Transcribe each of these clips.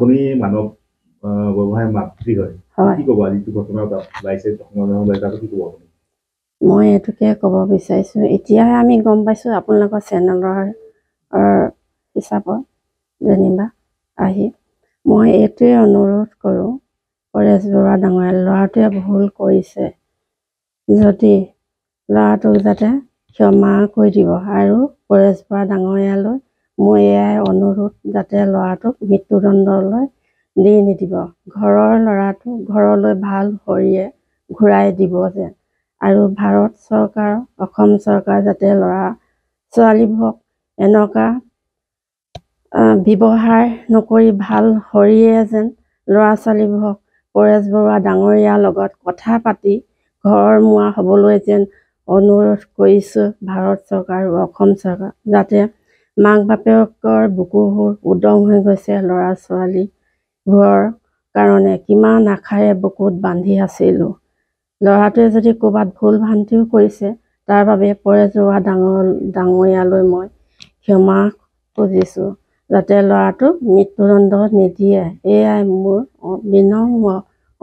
আপুনি মানৱ ব্যৱসায় মাতৃ হয় মই এইটোকে ক'ব বিচাৰিছোঁ এতিয়াহে আমি গম পাইছোঁ আপোনালোকৰ চেনেলৰ হিচাপত যেনিবা আহি মই এইটোৱে অনুৰোধ কৰোঁ পৰেশ বৰুৱা ডাঙৰীয়া ল'ৰাটোৱে ভুল কৰিছে যদি ল'ৰাটোক যাতে ক্ষমা কৰি দিব আৰু পৰেশ বৰুৱা ডাঙৰীয়ালৈ মই এয়াই অনুৰোধ যাতে ল'ৰাটোক মৃত্যুদণ্ডলৈ দি নিদিব ঘৰৰ ল'ৰাটো ঘৰলৈ ভাল শৰীয়ে ঘূৰাই দিব যেন আৰু ভাৰত চৰকাৰ অসম চৰকাৰ যাতে ল'ৰা ছোৱালীবোৰক এনেকুৱা ব্যৱহাৰ নকৰি ভাল শৰীয়ে যেন ল'ৰা ছোৱালীবোৰক পৰেশ বৰুৱা ডাঙৰীয়াৰ লগত কথা পাতি ঘৰৰ মোৱা হ'বলৈ যেন অনুৰোধ কৰিছোঁ ভাৰত চৰকাৰ আৰু অসম চৰকাৰ যাতে মাক বাপেকৰ বুকুবোৰ উদং হৈ গৈছে ল'ৰা ছোৱালীবোৰৰ কাৰণে কিমান আশাৰে বুকুত বান্ধি আছিলোঁ ল'ৰাটোৱে যদি ক'ৰবাত ভুল ভান্তিও কৰিছে তাৰ বাবে পৰে যোৱা ডাঙৰ ডাঙৰীয়ালৈ মই ক্ষমা খুজিছোঁ যাতে ল'ৰাটোক মৃত্যুদণ্ড নিদিয়ে এয়াই মোৰ বিনম্ৰ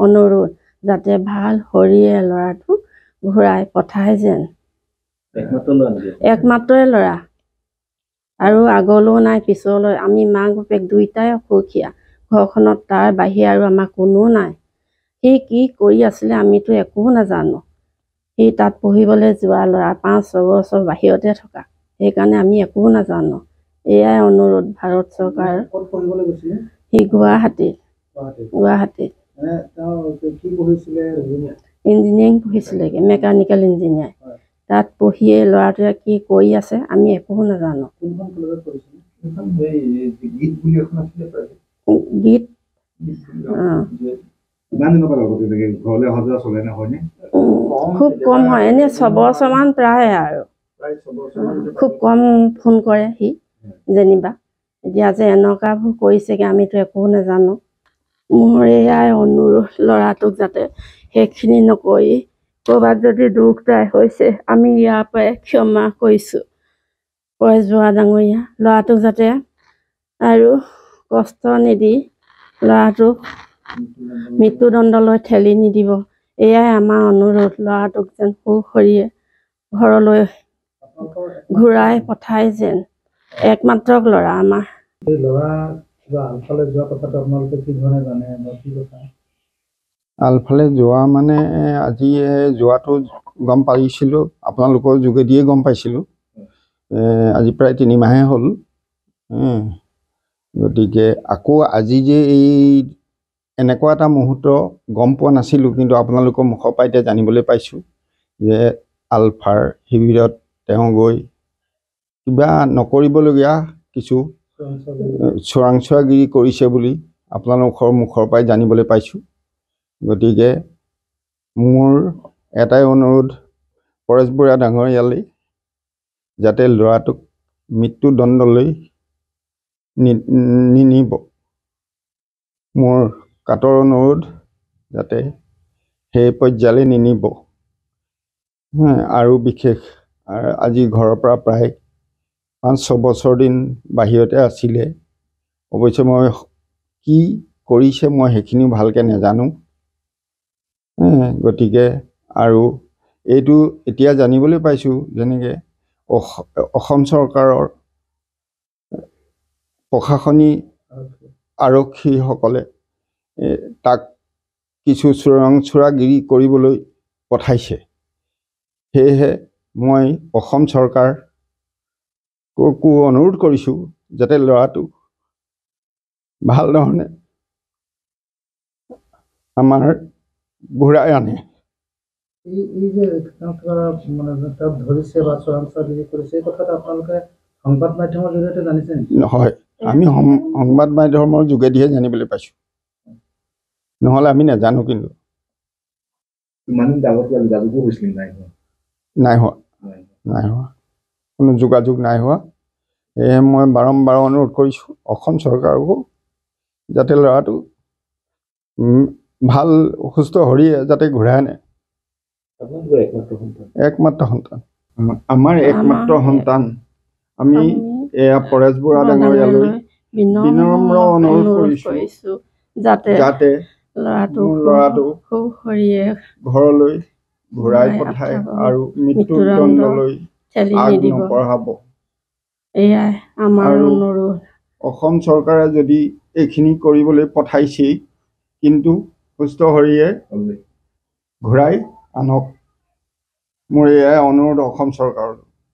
অনুৰোধ যাতে ভাল শৰীৰে ল'ৰাটো ঘূৰাই পঠায় যেন একমাত্ৰই ল'ৰা আৰু আগলৈও নাই পিছলৈ আমি মাক বাপেক দুয়োটাই অসুখীয়া ঘৰখনত তাৰ বাহিৰে আৰু আমাৰ কোনো নাই সি কি কৰি আছিলে আমিতো একো নাজানো সি তাত পঢ়িবলৈ যোৱা ল'ৰা পাঁচ ছবছৰ বাহিৰতে থকা সেইকাৰণে আমি একো নাজানো এয়াই অনুৰোধ ভাৰত চৰকাৰ সি গুৱাহাটী গুৱাহাটীত ইঞ্জিনিয়াৰিং পঢ়িছিলেগৈ মেকানিকেল ইঞ্জিনিয়াৰ তাত পঢ়িয়ে ল'ৰাটোৱে কি কৰি আছে আমি একো নাজানো গীত খুব কম হয় এনে ছবছৰমান প্ৰায় আৰু খুব কম ফোন কৰে সি যেনিবা এতিয়া যে এনেকুৱাবোৰ কৰিছেগৈ আমিতো একো নাজানো মোৰ এয়াই অনুৰোধ ল'ৰাটোক যাতে সেইখিনি নকৰি ক'ৰবাত যদি দুখ দুখদায় হৈছে আমি ইয়াৰ পৰাই ক্ষমা কৰিছোঁ কয় যোৱা ডাঙৰীয়া ল'ৰাটোক যাতে আৰু কষ্ট নিদি ল'ৰাটোক মৃত্যুদণ্ডলৈ ঠেলি নিদিব এয়াই আমাৰ অনুৰোধ ল'ৰাটোক যেন সুখৰিয়ে ঘৰলৈ ঘূৰাই পঠাই যেন একমাত্ৰ ল'ৰা আমাৰ আলফালে যোৱা মানে আজি যোৱাটো গম পাইছিলোঁ আপোনালোকৰ যোগেদিয়ে গম পাইছিলোঁ আজি প্ৰায় তিনিমাহে হ'ল গতিকে আকৌ আজি যে এই এনেকুৱা এটা মুহূৰ্ত গম পোৱা নাছিলোঁ কিন্তু আপোনালোকৰ মুখৰ পৰা এতিয়া জানিবলৈ পাইছোঁ যে আলফাৰ শিবিৰত তেওঁ গৈ কিবা নকৰিবলগীয়া কিছু চোৰাংচোৱাগিৰি কৰিছে বুলি আপোনালোকৰ মুখৰ পৰাই জানিবলৈ পাইছোঁ গতিকে মোৰ এটাই অনুৰোধ পৰেশ বৰা ডাঙৰীয়ালি যাতে ল'ৰাটোক মৃত্যুদণ্ডলৈ নিনিব মোৰ কাটৰ অনুৰোধ যাতে সেই পৰ্যায়লৈ নিনিব আৰু বিশেষ আজি ঘৰৰ পৰা প্ৰায় পাঁচ ছবছৰ দিন বাহিৰতে আছিলে অৱশ্যে মই কি কৰিছে মই সেইখিনিও ভালকৈ নাজানো গতিকে আৰু এইটো এতিয়া জানিবলৈ পাইছোঁ যেনেকৈ অসম চৰকাৰৰ প্ৰশাসনী আৰক্ষীসকলে তাক কিছু চোৰাং চোৰাগিৰি কৰিবলৈ পঠাইছে সেয়েহে মই অসম চৰকাৰকো অনুৰোধ কৰিছোঁ যাতে ল'ৰাটো ভাল ধৰণে আমাৰ ঘূৰাই আনে নহয় সংবাদ মাধ্যমৰ যোগেদিহে নহ'লে আমি নাজানো কিন্তু কোনো যোগাযোগ নাই হোৱা সেয়েহে মই বাৰম্বাৰ অনুৰোধ কৰিছো অসম চৰকাৰকো যাতে ল'ৰাটো ভাল সুস্থ হৰিয়ে যাতে ঘূৰাই আনে একমাত্ৰ সন্তান আমাৰ একমাত্ৰ সন্তান আমি এয়া পৰেশ বৰা ডাঙৰীয়ালৈ ঘৰলৈ ঘূৰাই পঠাই আৰু মৃত্যুদণ্ডলৈ আগবঢ়াব অসম চৰকাৰে যদি এইখিনি কৰিবলৈ পঠাইছেই কিন্তু সুস্থ শৰীৰে ঘূৰাই আনক মোৰ এয়াই অনুৰোধ অসম চৰকাৰলৈ